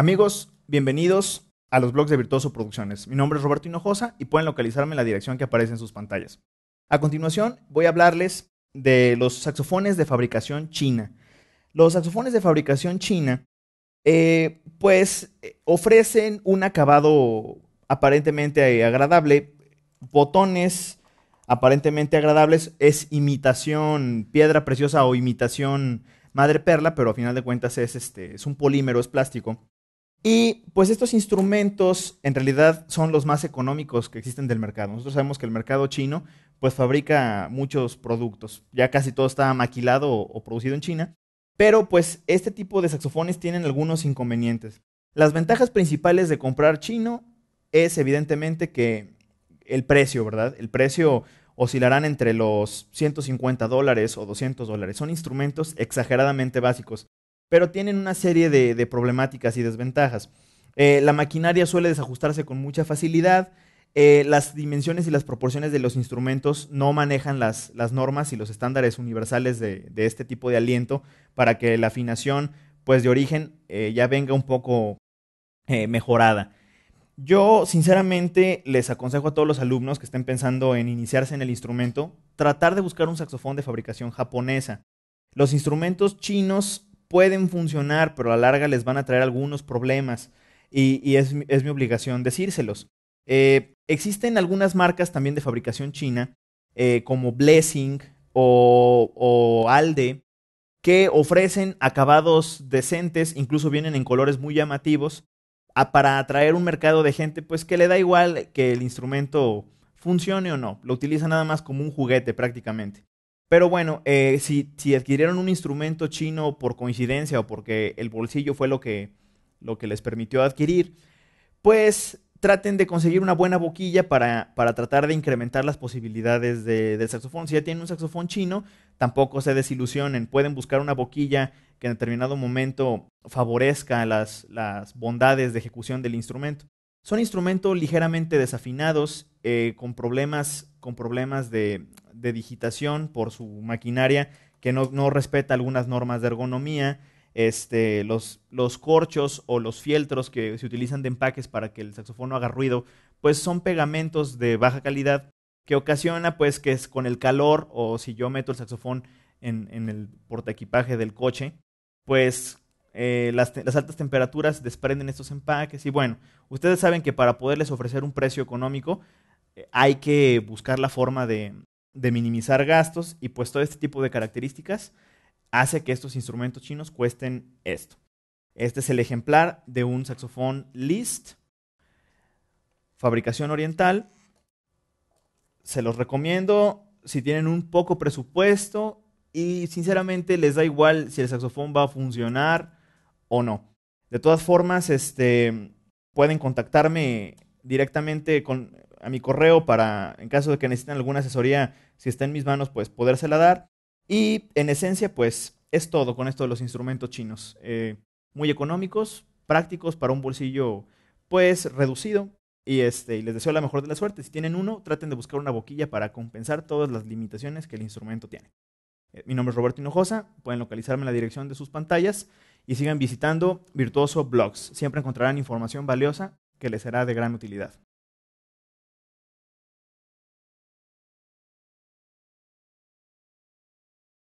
Amigos, bienvenidos a los blogs de Virtuoso Producciones. Mi nombre es Roberto Hinojosa y pueden localizarme en la dirección que aparece en sus pantallas. A continuación, voy a hablarles de los saxofones de fabricación china. Los saxofones de fabricación china, eh, pues, eh, ofrecen un acabado aparentemente agradable, botones aparentemente agradables, es imitación piedra preciosa o imitación madre perla, pero a final de cuentas es, este, es un polímero, es plástico. Y pues estos instrumentos en realidad son los más económicos que existen del mercado. Nosotros sabemos que el mercado chino pues fabrica muchos productos. Ya casi todo está maquilado o, producido en China. Pero pues este tipo de saxofones tienen algunos inconvenientes. Las ventajas principales de comprar chino es evidentemente que el precio, ¿verdad? El precio oscilarán entre los 150 dólares o 200 dólares. Son instrumentos exageradamente básicos pero tienen una serie de, problemáticas y desventajas. Eh, la maquinaria suele desajustarse con mucha facilidad, eh, las dimensiones y las proporciones de los instrumentos no manejan las, normas y los estándares universales de, este tipo de aliento para que la afinación pues de origen eh, ya venga un poco mejorada. Yo sinceramente les aconsejo a todos los alumnos que estén pensando en iniciarse en el instrumento, tratar de buscar un saxofón de fabricación japonesa. Los instrumentos chinos pueden funcionar, pero a la larga les van a traer algunos problemas y, es, mi obligación decírselos. Eh, existen algunas marcas también de fabricación china, eh, como Blessing o, Alde, que ofrecen acabados decentes, incluso vienen en colores muy llamativos, para atraer un mercado de gente pues que le da igual que el instrumento funcione o no, lo utiliza nada más como un juguete prácticamente. Pero bueno, eh, si, adquirieron un instrumento chino por coincidencia o porque el bolsillo fue lo que, lo que les permitió adquirir, pues traten de conseguir una buena boquilla para, tratar de incrementar las posibilidades del saxofón. Si ya tienen un saxofón chino, tampoco se desilusionen. Pueden buscar una boquilla que en determinado momento favorezca las bondades de ejecución del instrumento. Son instrumentos ligeramente desafinados eh, con problemas, con problemas de, digitación por su maquinaria que no, no respeta algunas normas de ergonomía. Este, los, los, corchos o los fieltros que se utilizan de empaques para que el saxofón no haga ruido, pues son pegamentos de baja calidad que ocasiona pues que es con el calor o si yo meto el saxofón en, el portaequipaje del coche, pues eh, las, altas temperaturas desprenden estos empaques y bueno, ustedes saben que para poderles ofrecer un precio económico eh, hay que buscar la forma de, minimizar gastos y pues todo este tipo de características hace que estos instrumentos chinos cuesten esto. Este es el ejemplar de un saxofón List, fabricación oriental. Se los recomiendo si tienen un poco presupuesto y sinceramente les da igual si el saxofón va a funcionar o no. De todas formas, este, pueden contactarme directamente con, a mi correo para, en caso de que necesiten alguna asesoría, si está en mis manos, pues podérsela dar. Y en esencia, pues es todo con esto de los instrumentos chinos. Eh, muy económicos, prácticos para un bolsillo, pues reducido. Y, este, les deseo la mejor de la suerte. Si tienen uno, traten de buscar una boquilla para compensar todas las limitaciones que el instrumento tiene. Eh, mi nombre es Roberto Hinojosa. Pueden localizarme en la dirección de sus pantallas y sigan visitando Virtuoso Blogs. Siempre encontrarán información valiosa que les será de gran utilidad.